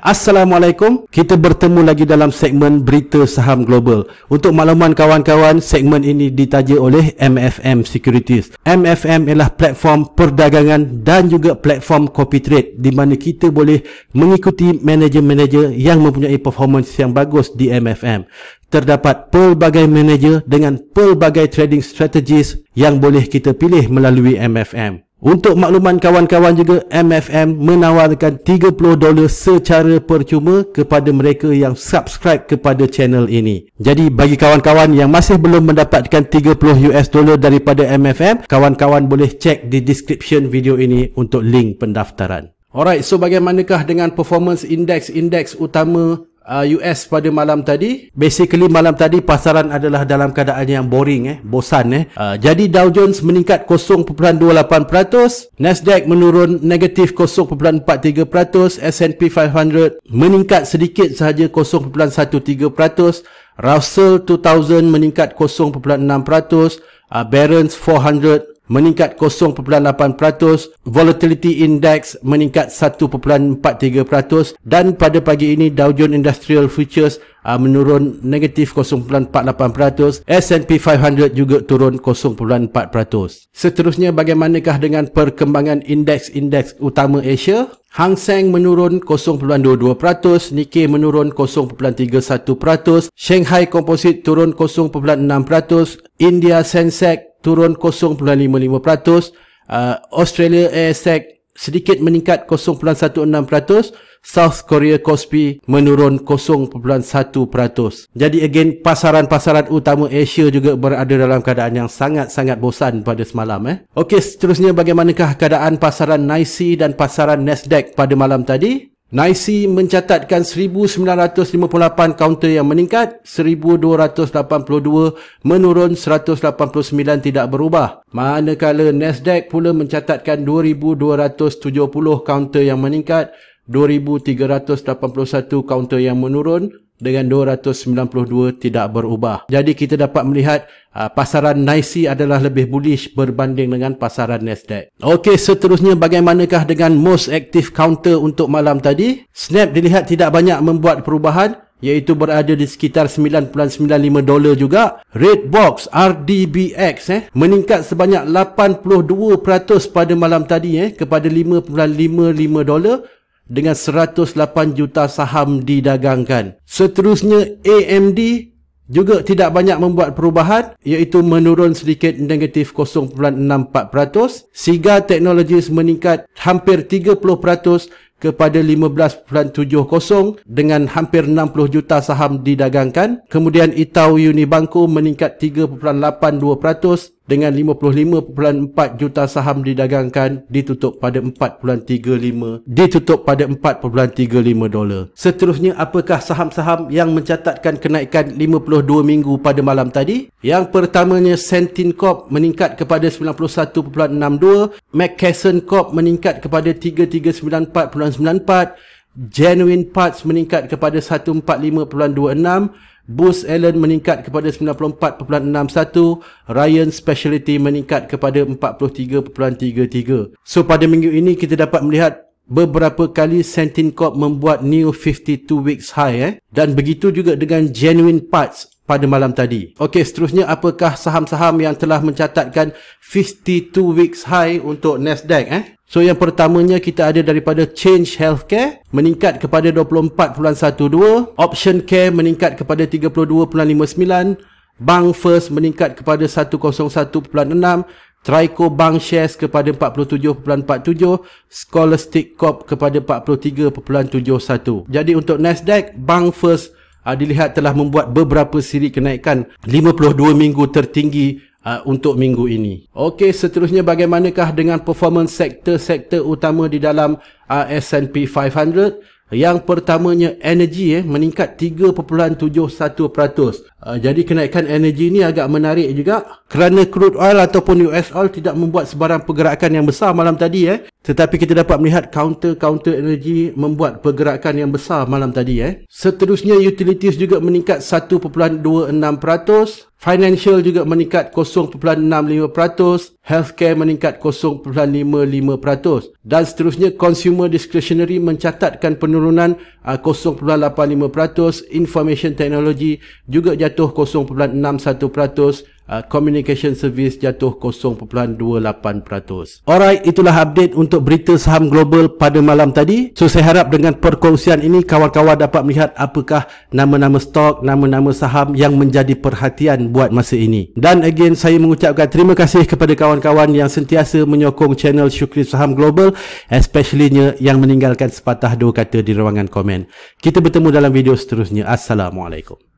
Assalamualaikum. Kita bertemu lagi dalam segmen Berita Saham Global. Untuk makluman kawan-kawan, segmen ini ditaja oleh MFM Securities. MFM ialah platform perdagangan dan juga platform copy trade di mana kita boleh mengikuti manager-manager yang mempunyai performance yang bagus di MFM. Terdapat pelbagai manager dengan pelbagai trading strategies yang boleh kita pilih melalui MFM. Untuk makluman kawan-kawan juga, MFM menawarkan $30 secara percuma kepada mereka yang subscribe kepada channel ini. Jadi bagi kawan-kawan yang masih belum mendapatkan $30 US daripada MFM, kawan-kawan boleh cek di description video ini untuk link pendaftaran. Alright, so bagaimanakah dengan performance index-index utama uh, US pada malam tadi basically malam tadi pasaran adalah dalam keadaan yang boring eh bosan eh uh, jadi Dow Jones meningkat 0.28% Nasdaq menurun negatif 0.43% S&P 500 meningkat sedikit sahaja 0.13% Russell 2000 meningkat 0.6% uh, Barron's 400 meningkat 0.8%, volatility index meningkat 1.43% dan pada pagi ini Dow Jones Industrial Futures uh, menurun negatif 0.48%, S&P 500 juga turun 0.4%. Seterusnya bagaimanakah dengan perkembangan indeks-indeks utama Asia? Hang Seng menurun 0.22%, Nikkei menurun 0.31%, Shanghai Composite turun 0.6%, India Sensex turun 0.55%. Uh, Australia ASX sedikit meningkat 0.16%. South Korea Kospi menurun 0.1%. Jadi again pasaran-pasaran utama Asia juga berada dalam keadaan yang sangat-sangat bosan pada semalam eh. Okey, seterusnya bagaimanakah keadaan pasaran NYSE dan pasaran Nasdaq pada malam tadi? NICE mencatatkan 1,958 kaunter yang meningkat, 1,282 menurun, 189 tidak berubah. Manakala Nasdaq pula mencatatkan 2,270 kaunter yang meningkat, 2,381 kaunter yang menurun, dengan 292 tidak berubah. Jadi kita dapat melihat uh, pasaran NYSE adalah lebih bullish berbanding dengan pasaran Nasdaq. Okey, seterusnya bagaimanakah dengan most active counter untuk malam tadi? Snap dilihat tidak banyak membuat perubahan iaitu berada di sekitar 9.95 dolar juga. Redbox RDBX eh meningkat sebanyak 82% pada malam tadi eh kepada 5.55 dolar dengan 108 juta saham didagangkan. Seterusnya AMD juga tidak banyak membuat perubahan iaitu menurun sedikit negatif 0.64%. Siga Technologies meningkat hampir 30% kepada 15.70 dengan hampir 60 juta saham didagangkan. Kemudian Itau Unibanko meningkat 3.82% dengan 55.4 juta saham didagangkan ditutup pada 4.35 ditutup pada 4.35 dolar. Seterusnya apakah saham-saham yang mencatatkan kenaikan 52 minggu pada malam tadi? Yang pertamanya Sentin Corp meningkat kepada 91.62, McKesson Corp meningkat kepada 339.94, Genuine Parts meningkat kepada 145.26, Boost Allen meningkat kepada 94.61, Ryan Specialty meningkat kepada 43.33. So pada minggu ini kita dapat melihat beberapa kali Sentin Corp membuat new 52 weeks high eh. Dan begitu juga dengan Genuine Parts pada malam tadi. Okey, seterusnya apakah saham-saham yang telah mencatatkan 52 weeks high untuk Nasdaq eh? So yang pertamanya kita ada daripada Change Healthcare meningkat kepada 24.12, Option Care meningkat kepada 32.59, Bank First meningkat kepada 101.6, Trico Bank Shares kepada 47.47, Scholastic Corp kepada 43.71. Jadi untuk Nasdaq, Bank First uh, dilihat telah membuat beberapa siri kenaikan 52 minggu tertinggi uh, untuk minggu ini. Okey, seterusnya bagaimanakah dengan performance sektor-sektor utama di dalam uh, S&P 500? Yang pertamanya energy eh meningkat 3.71%. Uh, ah, jadi kenaikan energy ini agak menarik juga kerana crude oil ataupun US oil tidak membuat sebarang pergerakan yang besar malam tadi eh tetapi kita dapat melihat counter-counter energy membuat pergerakan yang besar malam tadi eh seterusnya utilities juga meningkat 1.26% financial juga meningkat 0.65% healthcare meningkat 0.55% dan seterusnya consumer discretionary mencatatkan penurunan 0.85% ah, information technology juga jatuh 0.61% Ah, communication service jatuh 0.28%. Alright, itulah update untuk berita saham global pada malam tadi. So, saya harap dengan perkongsian ini, kawan-kawan dapat melihat apakah nama-nama stok, nama-nama saham yang menjadi perhatian buat masa ini. Dan again, saya mengucapkan terima kasih kepada kawan-kawan yang sentiasa menyokong channel Syukri Saham Global, especially yang meninggalkan sepatah dua kata di ruangan komen. Kita bertemu dalam video seterusnya. Assalamualaikum.